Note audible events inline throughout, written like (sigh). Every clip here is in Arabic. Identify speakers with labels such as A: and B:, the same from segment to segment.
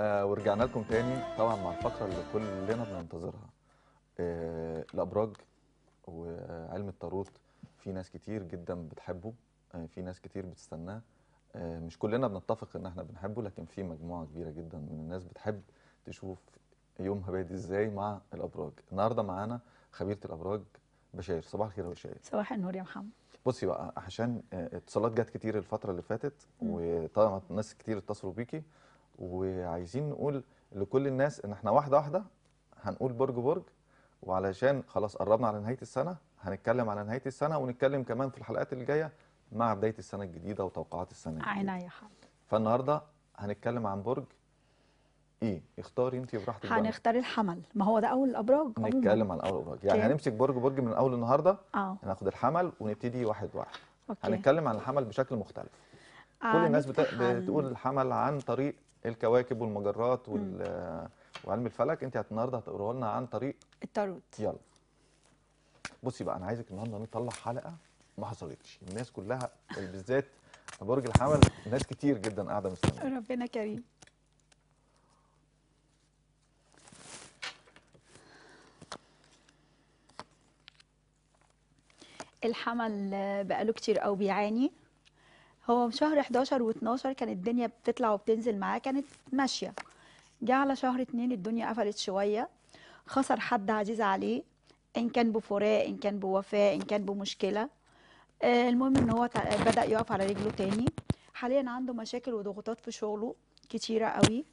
A: آه ورجعنا لكم تاني طبعا مع الفقره اللي كلنا بننتظرها آه الابراج وعلم التاروت في ناس كتير جدا بتحبه آه في ناس كتير بتستناه آه مش كلنا بنتفق ان احنا بنحبه لكن في مجموعه كبيره جدا من الناس بتحب تشوف يومها بادي ازاي مع الابراج النهارده معانا خبيره الابراج بشاير صباح الخير يا بشاير صباح النور يا محمد بصي بقى عشان آه، اتصالات جت كتير الفتره اللي فاتت وطبعا ناس كتير اتصلوا بيكي وعايزين نقول لكل الناس ان احنا واحده واحده هنقول برج برج وعلشان خلاص قربنا على نهايه السنه هنتكلم على نهايه السنه ونتكلم كمان في الحلقات اللي جايه مع بدايه السنه الجديده وتوقعات السنه الجديده عينيا حاضر فالنهارده هنتكلم عن برج ايه اختاري انت براحتك هنختار
B: الحمل ما هو ده اول الابراج نتكلم
A: عن اول الابراج يعني هنمسك برج برج من اول النهارده آه. هناخد الحمل ونبتدي واحد واحد أوكي. هنتكلم عن الحمل بشكل مختلف كل آه، الناس بتقول الحمل عن طريق الكواكب والمجرات وال... وعلم الفلك انت النهارده هتقراه لنا عن طريق التاروت يلا بصي بقى انا عايزك النهارده نطلع حلقه ما حصلتش الناس كلها بالذات برج الحمل ناس كتير جدا قاعده مستنيه
B: ربنا كريم الحمل بقاله كتير قوي بيعاني هو في شهر 11 و12 كانت الدنيا بتطلع وبتنزل معاه كانت ماشيه جه على شهر 2 الدنيا قفلت شويه خسر حد عزيز عليه ان كان بفراق ان كان بوفاه ان كان بمشكله آه، المهم ان هو بدا يقف على رجله تاني حاليا عنده مشاكل وضغوطات في شغله كتيره قوي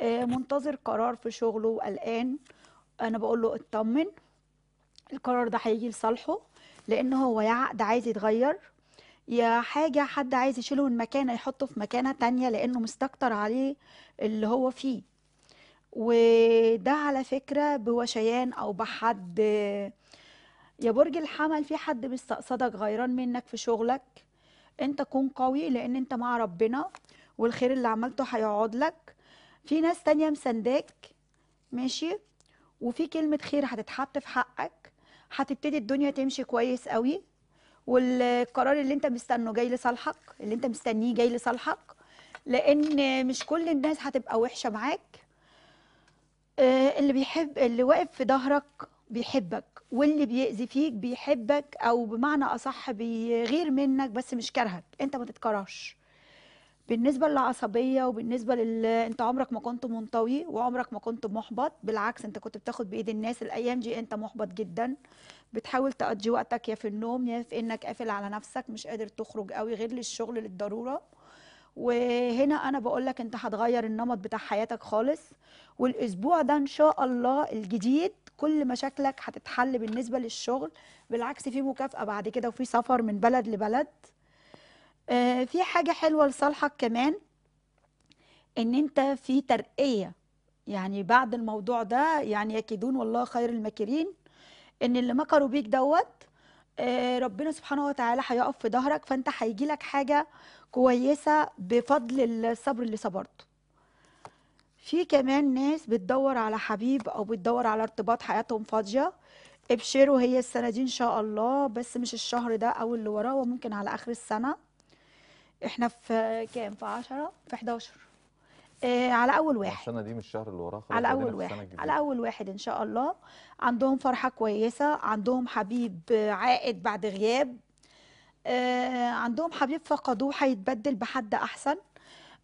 B: آه، منتظر قرار في شغله وقلقان انا بقول له اطمن القرار ده هيجي لصالحه لان هو يا عقد عايز يتغير يا حاجة حد عايز يشيله من مكانة يحطه في مكانة تانية لأنه مستكتر عليه اللي هو فيه وده على فكرة بوشيان أو بحد يا برج الحمل في حد بيستقصدك غيران منك في شغلك انت كون قوي لأن انت مع ربنا والخير اللي عملته هيقعد لك في ناس تانية مسنداك ماشي وفي كلمة خير هتتحط في حقك هتبتدي الدنيا تمشي كويس قوي والقرار اللي انت مستنيه جاي لصالحك اللي انت مستنيه جاي لصالحك لان مش كل الناس هتبقى وحشه معاك آه، اللي بيحب اللي واقف في ظهرك بيحبك واللي بيأذي فيك بيحبك او بمعنى اصح بيغير منك بس مش كارهك انت ما تتكرهش بالنسبه للعصبيه وبالنسبه لل انت عمرك ما كنت منطوي وعمرك ما كنت محبط بالعكس انت كنت بتاخد بايد الناس الايام دي انت محبط جدا بتحاول تقضي وقتك يا في النوم يا في انك قافل على نفسك مش قادر تخرج قوي غير للشغل للضروره وهنا انا بقول لك انت هتغير النمط بتاع حياتك خالص والاسبوع ده ان شاء الله الجديد كل مشاكلك هتتحل بالنسبه للشغل بالعكس في مكافاه بعد كده وفي سفر من بلد لبلد آه في حاجه حلوه لصالحك كمان ان انت في ترقيه يعني بعد الموضوع ده يعني يكيدون والله خير الماكرين ان اللي مكروا بيك دوت آه، ربنا سبحانه وتعالى هيقف في ظهرك فانت هيجي لك حاجه كويسه بفضل الصبر اللي صبرته في كمان ناس بتدور على حبيب او بتدور على ارتباط حياتهم فاضيه ابشروا هي السنه دي ان شاء الله بس مش الشهر ده او اللي وراه وممكن على اخر السنه احنا في كام في 10 في 11 آه على اول واحد
A: السنه دي مش الشهر اللي وراه على اول واحد على
B: اول واحد ان شاء الله عندهم فرحه كويسه عندهم حبيب عائد بعد غياب آه عندهم حبيب فقدوه هيتبدل بحد احسن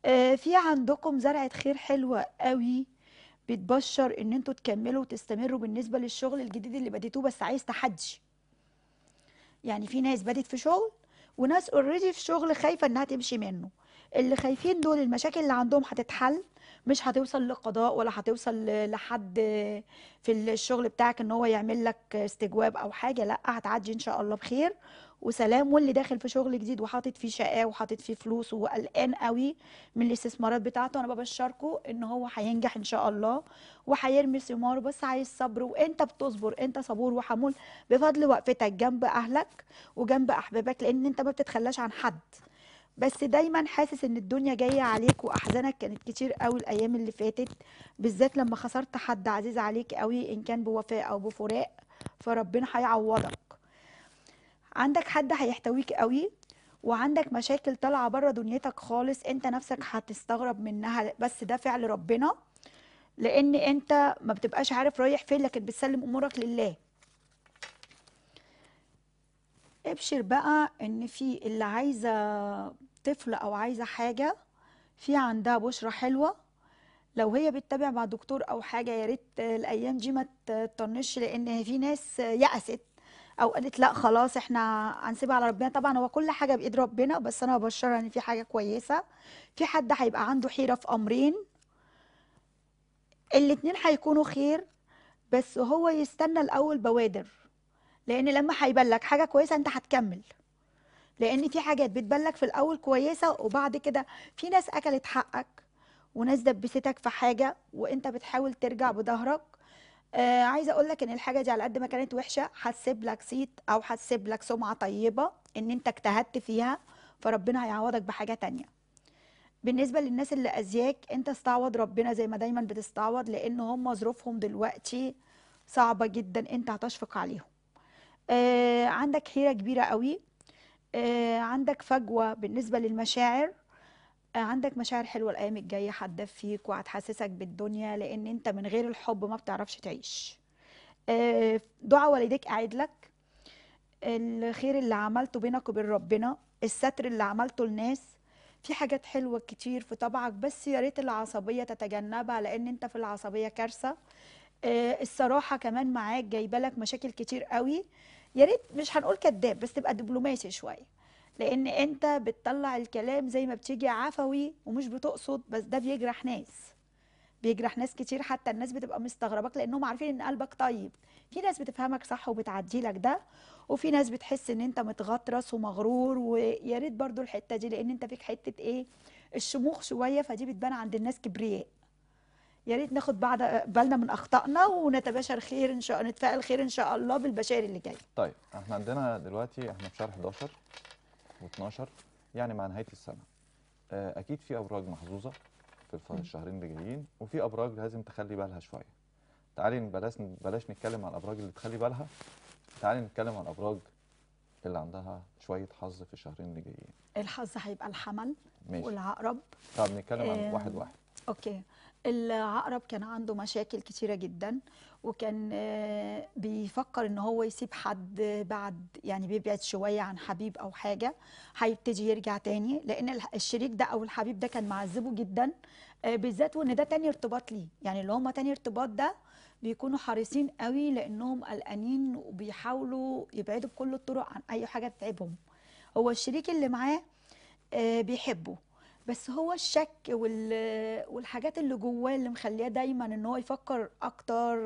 B: آه في عندكم زرعه خير حلوه قوي بتبشر ان انتوا تكملوا وتستمروا بالنسبه للشغل الجديد اللي بديتوه بس عايز تحدي يعني في ناس بدت في شغل وناس اوريدي في شغل خايفه انها تمشي منه اللي خايفين دول المشاكل اللي عندهم هتتحل مش هتوصل للقضاء ولا هتوصل لحد في الشغل بتاعك ان هو يعمل لك استجواب او حاجه لا هتعدي ان شاء الله بخير وسلام واللي داخل في شغل جديد وحاطط فيه شقاه وحاطط فيه فلوس وقلقان قوي من الاستثمارات بتاعته انا ببشركه ان هو هينجح ان شاء الله وهيرمي ثماره بس عايز صبر وانت بتصبر انت صبور وحمول بفضل وقفتك جنب اهلك وجنب احبابك لان انت ما بتتخلاش عن حد بس دايما حاسس ان الدنيا جايه عليك واحزانك كانت كتير قوي الايام اللي فاتت بالذات لما خسرت حد عزيز عليك قوي ان كان بوفاء او بفراق فربنا هيعوضك عندك حد هيحتويك قوي وعندك مشاكل طالعه بره دنيتك خالص انت نفسك هتستغرب منها بس ده فعل ربنا لان انت ما بتبقاش عارف رايح فين لكن بتسلم امورك لله ابشر بقى ان في اللي عايزه طفل او عايزه حاجه في عندها بشرة حلوه لو هي بتتابع مع دكتور او حاجه يا ريت الايام دي ما تطنش لان في ناس يأست او قالت لا خلاص احنا هنسيبها على ربنا طبعا هو كل حاجه بايد ربنا بس انا ببشرها ان في حاجه كويسه في حد هيبقى عنده حيره في امرين الاتنين هيكونوا خير بس هو يستنى الاول بوادر لان لما هيبان لك حاجه كويسه انت هتكمل لان في حاجات بتبان لك في الاول كويسه وبعد كده في ناس اكلت حقك وناس دبستك في حاجه وانت بتحاول ترجع بظهرك آه عايزه اقول لك ان الحاجه دي على قد ما كانت وحشه هتسيب لك صيت او هتسيب لك سمعه طيبه ان انت اجتهدت فيها فربنا هيعوضك بحاجه تانية بالنسبه للناس اللي اذياك انت استعوض ربنا زي ما دايما بتستعوض لان هم ظروفهم دلوقتي صعبه جدا انت هتشفق عليهم آه عندك حيرة كبيرة قوي آه عندك فجوة بالنسبة للمشاعر آه عندك مشاعر حلوة الأيام الجاية هتدف فيك وهتحسسك بالدنيا لأن أنت من غير الحب ما بتعرفش تعيش آه دعاء والديك قاعد لك الخير اللي عملته بينك وبين ربنا الستر اللي عملته لناس في حاجات حلوة كتير في طبعك بس يا ريت العصبية تتجنبها لأن أنت في العصبية كارثة آه، الصراحه كمان معاك جايبه لك مشاكل كتير قوي يا ريت مش هنقول كذاب بس تبقى دبلوماسي شويه لان انت بتطلع الكلام زي ما بتيجي عفوي ومش بتقصد بس ده بيجرح ناس بيجرح ناس كتير حتى الناس بتبقى مستغربك لانهم عارفين ان قلبك طيب في ناس بتفهمك صح وبتعدي لك ده وفي ناس بتحس ان انت متغطرس ومغرور ويا ريت برضو الحته دي لان انت فيك حته ايه الشموخ شويه فدي بتبان عند الناس كبرياء يا ريت ناخد بعد بالنا من اخطائنا ونتباشر خير ان شاء الله نتفائل خير ان شاء الله بالبشائر اللي جايه.
A: طيب احنا عندنا دلوقتي احنا في شهر 11 و12 يعني مع نهايه السنه. آه، اكيد في ابراج محظوظه في الشهرين اللي جايين وفي ابراج لازم تخلي بالها شويه. تعالي بلاش بلاش نتكلم عن الابراج اللي تخلي بالها تعالي نتكلم عن الابراج اللي عندها شويه حظ في الشهرين اللي جايين.
B: الحظ هيبقى الحمل ماشي. والعقرب.
A: طب نتكلم عن آه، واحد واحد.
B: اوكي. العقرب كان عنده مشاكل كتيرة جدا وكان آه، بيفكر ان هو يسيب حد بعد يعني بيبعد شوية عن حبيب او حاجة هيبتدي يرجع تاني لان الشريك ده او الحبيب ده كان معذبه جدا آه، بالذات وان ده تاني ارتباط ليه يعني اللي هما تاني ارتباط ده بيكونوا حريصين قوي لانهم قلقانين وبيحاولوا يبعدوا بكل الطرق عن اي حاجة تتعبهم هو الشريك اللي معاه آه، بيحبه بس هو الشك والحاجات اللي جواه اللي مخليه دايما ان هو يفكر اكتر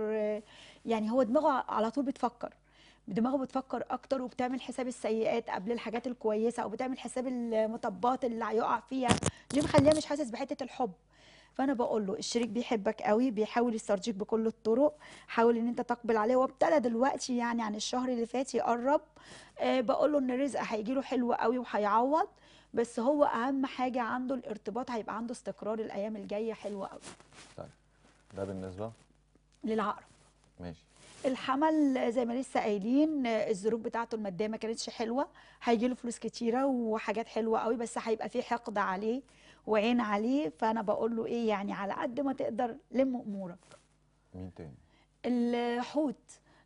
B: يعني هو دماغه على طول بتفكر دماغه بتفكر اكتر وبتعمل حساب السيئات قبل الحاجات الكويسه او بتعمل حساب المطبات اللي هيقع فيها دي مخليه مش حاسس بحته الحب فانا بقول له الشريك بيحبك قوي بيحاول يسترجيك بكل الطرق حاول ان انت تقبل عليه وابتدى دلوقتي يعني عن الشهر اللي فات يقرب آه، بقول له ان الرزق هيجي له حلو قوي وهيعوض بس هو اهم حاجه عنده الارتباط هيبقى عنده استقرار الايام الجايه حلوه قوي
A: طيب ده بالنسبه للعقرب ماشي
B: الحمل زي ما لسه قايلين الظروف بتاعته الماديه ما كانتش حلوه هيجي له فلوس كتيره وحاجات حلوه قوي بس هيبقى في حقد عليه وعين عليه فانا بقول له ايه يعني على قد ما تقدر لم امورك مين تاني الحوت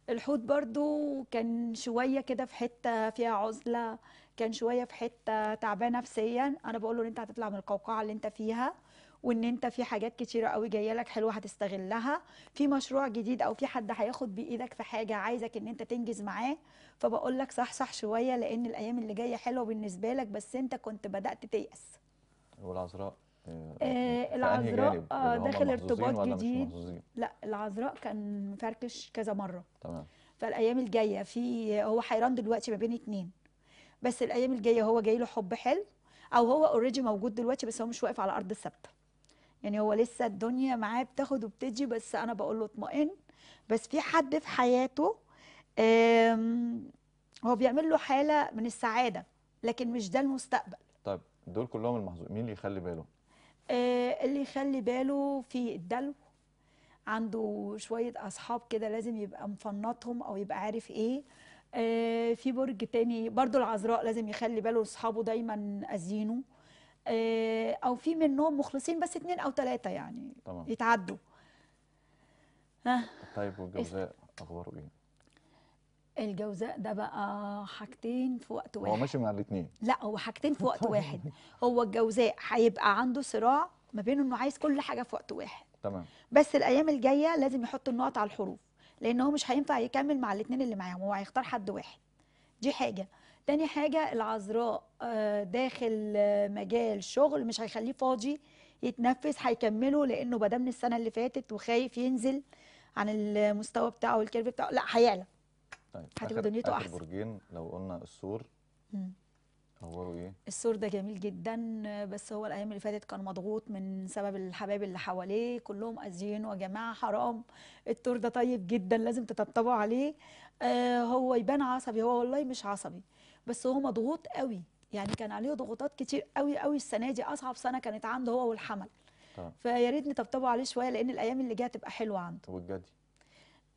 B: الحوت برضو كان شويه كده في حته فيها عزله كان شويه في حته تعبانه نفسيا انا بقول له ان انت هتطلع من القوقعه اللي انت فيها وان انت في حاجات كتيره قوي جايه لك حلوه هتستغلها في مشروع جديد او في حد هياخد بايدك في حاجه عايزك ان انت تنجز معاه فبقول لك صح صح شويه لان الايام اللي جايه حلوه بالنسبه لك بس انت كنت بدات تيأس
A: والعذراء آه, آه، العذراء آه داخل ارتباط جديد
B: لا العذراء كان مفركش كذا مره تمام فالايام الجايه في هو حيران دلوقتي ما بين اتنين بس الايام الجايه هو جاي له حب حلو او هو اوريدي موجود دلوقتي بس هو مش واقف على ارض ثابته يعني هو لسه الدنيا معاه بتاخد وبتجي بس انا بقول له اطمئن بس في حد في حياته هو بيعمل له حاله من السعاده لكن مش ده المستقبل
A: طيب دول كلهم المحظوظين مين اللي يخلي باله
B: آه، اللي يخلي باله في الدلو عنده شويه اصحاب كده لازم يبقى مفنطهم او يبقى عارف ايه آه، في برج تاني برضو العذراء لازم يخلي باله اصحابه دايما ازينه آه، او في منهم مخلصين بس اتنين او تلاتة يعني طبعا. يتعدوا ها
A: طيب والجوزاء اخباره
B: ايه الجوزاء ده بقى حاجتين في وقت واحد هو ماشي مع الاثنين لا هو حاجتين في وقت (laughs) طيب. واحد هو الجوزاء هيبقى عنده صراع ما بين انه عايز كل حاجه في وقت واحد تمام بس الايام الجايه لازم يحط النقط على الحروف لان هو مش هينفع يكمل مع الاثنين اللي معاهم هو هيختار حد واحد دي حاجه تاني حاجه العذراء آه، داخل آه، مجال شغل مش هيخليه فاضي يتنفس هيكمله لانه بدا من السنه اللي فاتت وخايف ينزل عن المستوى بتاعه والكيرف بتاعه لا هيعلى
A: طيب هتبقى دنيته احسن برجين لو قلنا السور مم. نوروا ايه؟
B: السور ده جميل جدا بس هو الايام اللي فاتت كان مضغوط من سبب الحبايب اللي حواليه كلهم قاسيين يا جماعه حرام التور ده طيب جدا لازم تطبطبوا عليه آه هو يبان عصبي هو والله مش عصبي بس هو مضغوط قوي يعني كان عليه ضغوطات كتير قوي قوي السنه دي اصعب سنه كانت عنده هو والحمل فيا ريت نطبطبوا عليه شويه لان الايام اللي جايه تبقى حلوه عنده والجدي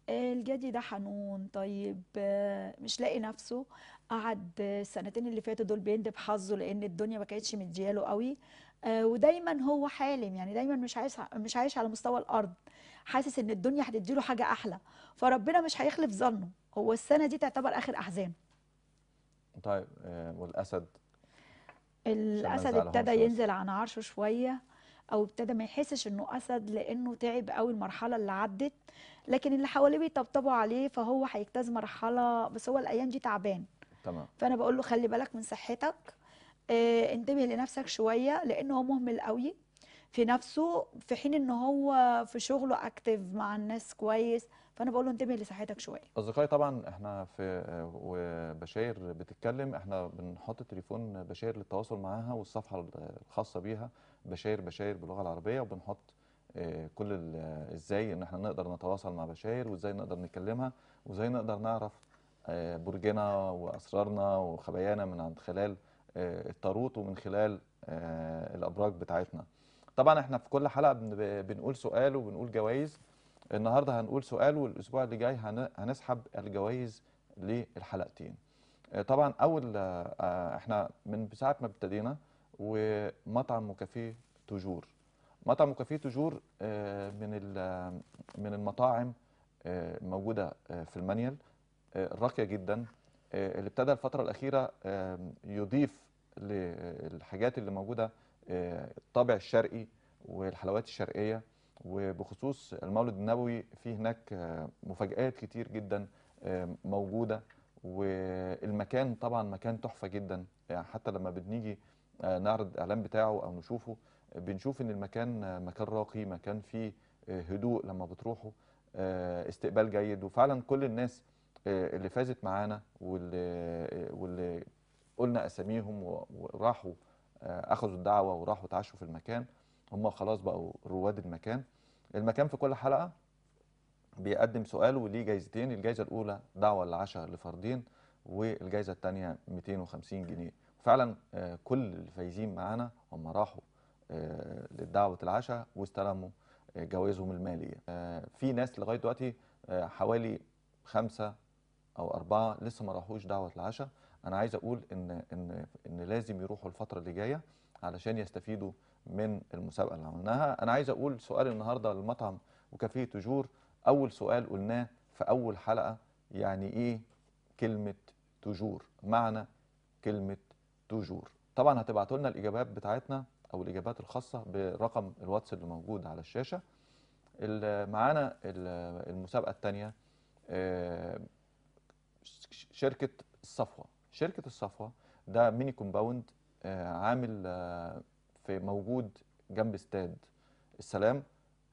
B: آه، الجدي ده حنون طيب آه، مش لاقي نفسه قعد السنتين اللي فاتوا دول بيندب حظه لان الدنيا ما كانتش مدياله قوي آه، ودايما هو حالم يعني دايما مش عايش مش عايش على مستوى الارض حاسس ان الدنيا هتديله حاجه احلى فربنا مش هيخلف ظنه هو السنه دي تعتبر اخر احزان
A: طيب آه، والاسد
B: الاسد ابتدى ينزل عن عرشه شويه او ابتدى ما يحسش انه اسد لانه تعب قوي المرحله اللي عدت لكن اللي حواليه بيطبطبوا عليه فهو هيجتاز مرحله بس هو الايام دي تعبان تمام فانا بقول له خلي بالك من صحتك آه انتبه لنفسك شويه لان هو مهمل قوي في نفسه في حين ان هو في شغله اكتف مع الناس كويس فانا بقول له انتبه لصحتك شويه
A: اصدقائي طبعا احنا في وبشاير بتتكلم احنا بنحط تليفون بشاير للتواصل معاها والصفحه الخاصه بيها بشاير بشاير باللغه العربيه وبنحط آه، كل ازاي ان احنا نقدر نتواصل مع بشاير وازاي نقدر نكلمها وازاي نقدر نعرف آه، برجنا واسرارنا وخبايانا من عند خلال آه، الطاروت ومن خلال آه، الابراج بتاعتنا طبعا احنا في كل حلقه بنقول سؤال وبنقول جوائز النهارده هنقول سؤال والاسبوع اللي جاي هنسحب الجوائز للحلقتين طبعا اول احنا من ساعه ما ابتدينا ومطعم وكافيه تجور مطعم وكافيه تجور من من المطاعم موجوده في المانيال الراقيه آه، جدا آه، اللي ابتدى الفتره الاخيره يضيف للحاجات اللي موجوده آه، الطابع الشرقي والحلوات الشرقيه وبخصوص المولد النبوي في هناك مفاجآت كتير جدا موجودة والمكان طبعا مكان تحفة جدا يعني حتى لما بنيجي نعرض الإعلان بتاعه أو نشوفه بنشوف إن المكان مكان راقي مكان فيه هدوء لما بتروحه استقبال جيد وفعلا كل الناس آه، اللي فازت معانا واللي آه، واللي قلنا اساميهم وراحوا آه، اخذوا الدعوه وراحوا اتعشوا في المكان هم خلاص بقوا رواد المكان المكان في كل حلقه بيقدم سؤال وليه جايزتين الجايزه الاولى دعوه للعشاء لفردين والجايزه الثانيه 250 جنيه فعلا كل الفايزين معانا هم راحوا لدعوه العشاء واستلموا جوائزهم الماليه في ناس لغايه دلوقتي حوالي خمسه او اربعه لسه ما راحوش دعوه العشاء انا عايز اقول ان ان ان لازم يروحوا الفتره اللي جايه علشان يستفيدوا من المسابقه اللي عملناها انا عايز اقول سؤال النهارده للمطعم وكافيه تجور اول سؤال قلناه في اول حلقه يعني ايه كلمه تجور معنى كلمه تجور طبعا هتبعتوا لنا الاجابات بتاعتنا او الاجابات الخاصه برقم الواتس اللي موجود على الشاشه معانا المسابقه الثانيه آه، شركه الصفوه شركه الصفوه ده ميني كومباوند آه، عامل آه، في موجود جنب استاد السلام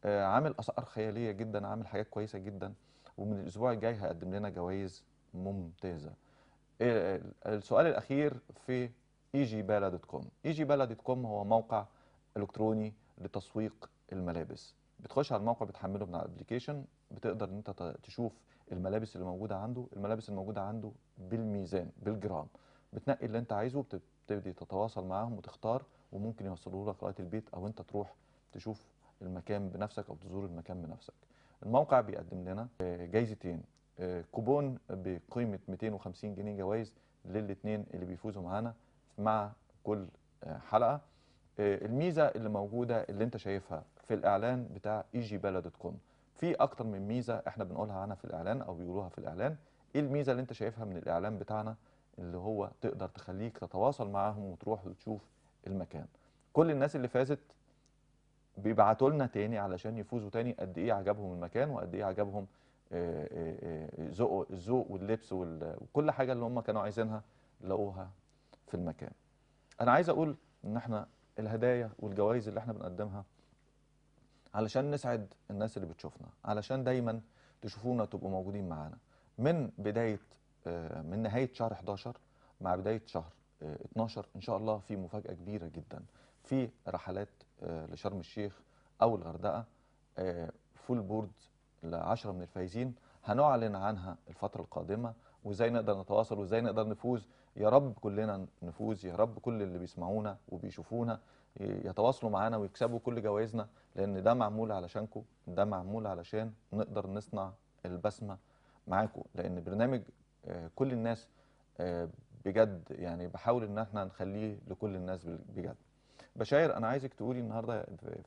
A: آه، عامل اسعار خياليه جدا عامل حاجات كويسه جدا ومن الاسبوع الجاي هيقدم لنا جوائز ممتازه السؤال الاخير في ايجيبالا دوت كوم ايجيبالا دوت كوم هو موقع الكتروني لتسويق الملابس بتخش على الموقع بتحمله من على الابلكيشن بتقدر ان انت تشوف الملابس اللي موجوده عنده الملابس الموجوده عنده بالميزان بالجرام بتنقي اللي انت عايزه بتبتدي تتواصل معاهم وتختار وممكن يوصلوا لك لغايه البيت او انت تروح تشوف المكان بنفسك او تزور المكان بنفسك الموقع بيقدم لنا آه، جايزتين آه، كوبون بقيمه 250 جنيه جوائز للاثنين اللي بيفوزوا معانا مع كل آه، حلقه الميزه اللي موجوده اللي انت شايفها في الاعلان بتاع ايجي بلد كوم في اكتر من ميزه احنا بنقولها عنها في الاعلان او بيقولوها في الاعلان ايه الميزه اللي انت شايفها من الاعلان بتاعنا اللي هو تقدر تخليك تتواصل معاهم وتروح وتشوف المكان كل الناس اللي فازت بيبعتوا لنا تاني علشان يفوزوا تاني قد ايه عجبهم المكان وقد ايه عجبهم آه، آه، آه، ذوق الذوق واللبس وكل حاجه اللي هم كانوا عايزينها لقوها في المكان انا عايز اقول ان احنا الهدايا والجوائز اللي احنا بنقدمها علشان نسعد الناس اللي بتشوفنا علشان دايما تشوفونا وتبقوا موجودين معانا من بدايه آه، من نهايه شهر 11 مع بدايه شهر 12 آه، ان شاء الله في مفاجاه كبيره جدا في رحلات آه، لشرم الشيخ او الغردقه فول بورد ل 10 من الفايزين هنعلن عنها الفتره القادمه وازاي نقدر نتواصل وازاي نقدر نفوز يا رب كلنا نفوز يا رب كل اللي بيسمعونا وبيشوفونا يتواصلوا معانا ويكسبوا كل جوائزنا لان ده معمول علشانكم ده معمول علشان نقدر نصنع البسمه معاكم لان برنامج آه، كل الناس آه، بجد يعني بحاول ان احنا نخليه لكل الناس بجد بشاير انا عايزك تقولي النهارده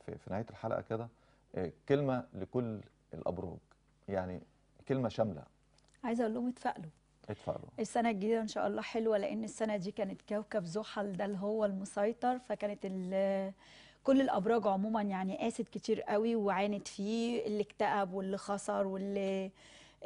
A: في نهايه الحلقه كده آه، كلمه لكل الابراج يعني كلمه شامله
B: عايزه اقول لهم اتفائلوا اتفضل السنه الجديده ان شاء الله حلوه لان السنه دي كانت كوكب زحل ده اللي هو المسيطر فكانت كل الابراج عموما يعني قاست كتير قوي وعانت فيه اللي اكتئب واللي خسر واللي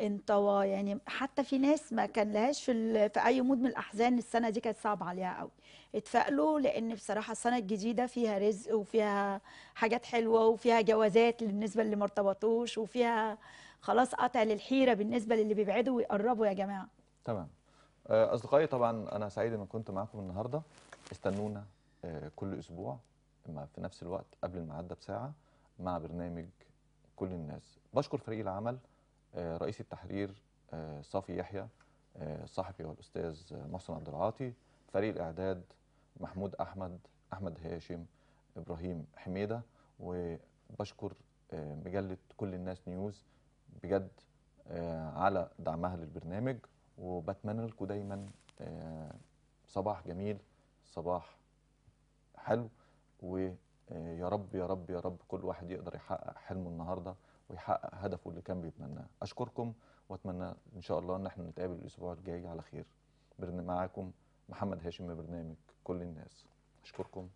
B: انطوى يعني حتى في ناس ما كان لهاش في, في اي مود من الاحزان السنه دي كانت صعبه عليها قوي اتفائلوا لان بصراحه السنه الجديده فيها رزق وفيها حاجات حلوه وفيها جوازات بالنسبه اللي ما ارتبطوش وفيها خلاص قطع للحيره بالنسبه للي بيبعدوا ويقربوا يا جماعه
A: تمام آه، اصدقائي طبعا انا سعيد ان كنت معاكم النهارده استنونا آه، كل اسبوع في نفس الوقت قبل المعدة بساعه مع برنامج كل الناس بشكر فريق العمل آه، رئيس التحرير صافي يحيى صاحبي والاستاذ محسن عبد العاطي فريق الاعداد محمود احمد احمد هاشم ابراهيم حميده وبشكر مجله كل الناس نيوز بجد على دعمها للبرنامج وبتمنى لكم دايما آه، صباح جميل صباح حلو ويا آه، رب يا رب يا رب كل واحد يقدر يحقق حلمه النهارده ويحقق هدفه اللي كان بيتمناه اشكركم واتمنى ان شاء الله ان احنا نتقابل الاسبوع الجاي على خير معاكم محمد هاشم من برنامج كل الناس اشكركم